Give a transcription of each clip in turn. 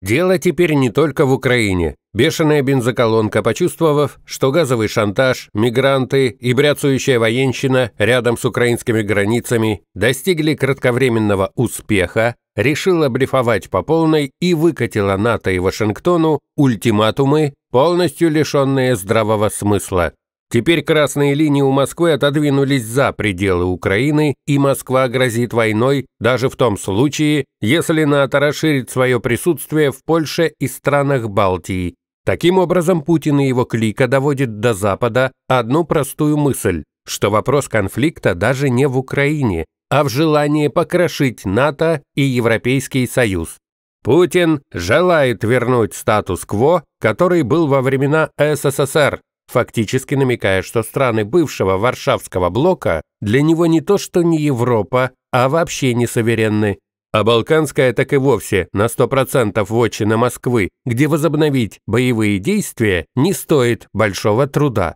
Дело теперь не только в Украине. Бешеная бензоколонка, почувствовав, что газовый шантаж, мигранты и бряцающая военщина рядом с украинскими границами достигли кратковременного успеха, решила брифовать по полной и выкатила НАТО и Вашингтону ультиматумы, полностью лишенные здравого смысла. Теперь красные линии у Москвы отодвинулись за пределы Украины, и Москва грозит войной даже в том случае, если НАТО расширит свое присутствие в Польше и странах Балтии. Таким образом, Путин и его клика доводят до Запада одну простую мысль, что вопрос конфликта даже не в Украине, а в желании покрошить НАТО и Европейский Союз. Путин желает вернуть статус-кво, который был во времена СССР, фактически намекая, что страны бывшего Варшавского блока для него не то что не Европа, а вообще не суверенны. А Балканская так и вовсе на 100% вотчина Москвы, где возобновить боевые действия не стоит большого труда.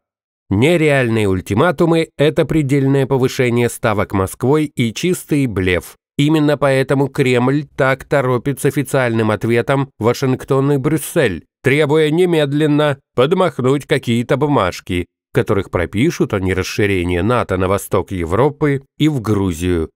Нереальные ультиматумы – это предельное повышение ставок Москвой и чистый блеф. Именно поэтому Кремль так торопит с официальным ответом Вашингтон и Брюссель, требуя немедленно подмахнуть какие-то бумажки, в которых пропишут о нерасширении НАТО на восток Европы и в Грузию.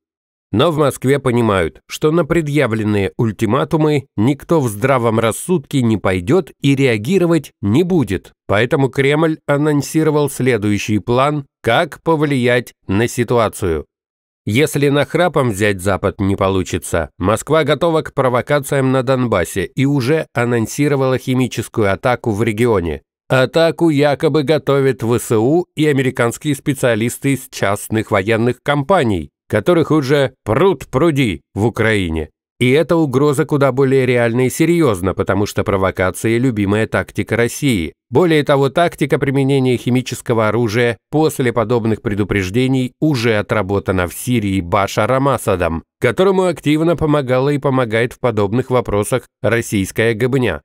Но в Москве понимают, что на предъявленные ультиматумы никто в здравом рассудке не пойдет и реагировать не будет. Поэтому Кремль анонсировал следующий план, как повлиять на ситуацию. Если на храпом взять Запад не получится, Москва готова к провокациям на Донбассе и уже анонсировала химическую атаку в регионе. Атаку якобы готовят ВСУ и американские специалисты из частных военных компаний, которых уже пруд пруди в Украине. И эта угроза куда более реальна и серьезна, потому что провокация – любимая тактика России. Более того, тактика применения химического оружия после подобных предупреждений уже отработана в Сирии Башаром Асадом, которому активно помогала и помогает в подобных вопросах российская гобня.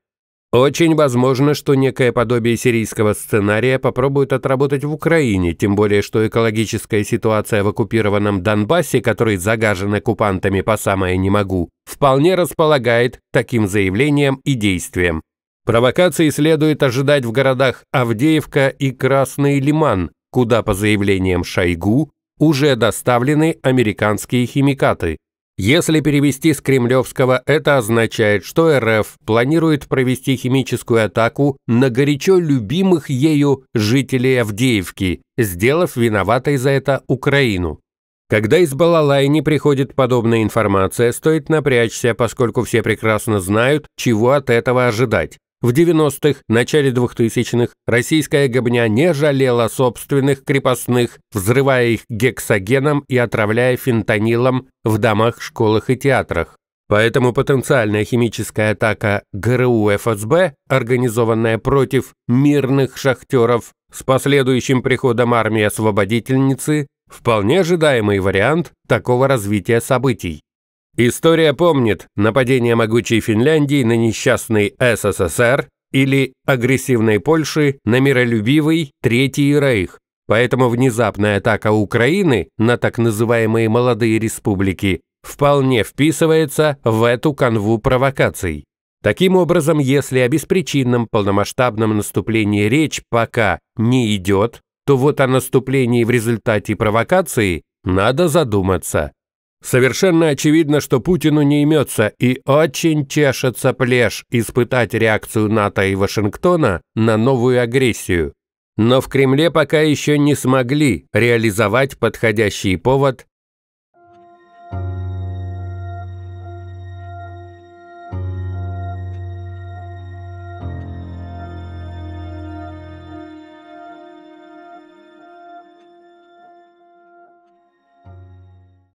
Очень возможно, что некое подобие сирийского сценария попробуют отработать в Украине, тем более что экологическая ситуация в оккупированном Донбассе, который загажен оккупантами по самое не могу, вполне располагает таким заявлением и действием. Провокации следует ожидать в городах Авдеевка и Красный Лиман, куда по заявлениям Шойгу уже доставлены американские химикаты – если перевести с кремлевского, это означает, что РФ планирует провести химическую атаку на горячо любимых ею жителей Авдеевки, сделав виноватой за это Украину. Когда из Балалайни приходит подобная информация, стоит напрячься, поскольку все прекрасно знают, чего от этого ожидать. В 90-х, начале 2000-х российская гобня не жалела собственных крепостных, взрывая их гексогеном и отравляя фентанилом в домах, школах и театрах. Поэтому потенциальная химическая атака ГРУ ФСБ, организованная против мирных шахтеров с последующим приходом армии освободительницы, вполне ожидаемый вариант такого развития событий. История помнит нападение могучей Финляндии на несчастный СССР или агрессивной Польши на миролюбивый Третий Рейх. Поэтому внезапная атака Украины на так называемые молодые республики вполне вписывается в эту канву провокаций. Таким образом, если о беспричинном полномасштабном наступлении речь пока не идет, то вот о наступлении в результате провокации надо задуматься. Совершенно очевидно, что Путину не имется и очень чешется плешь испытать реакцию НАТО и Вашингтона на новую агрессию. Но в Кремле пока еще не смогли реализовать подходящий повод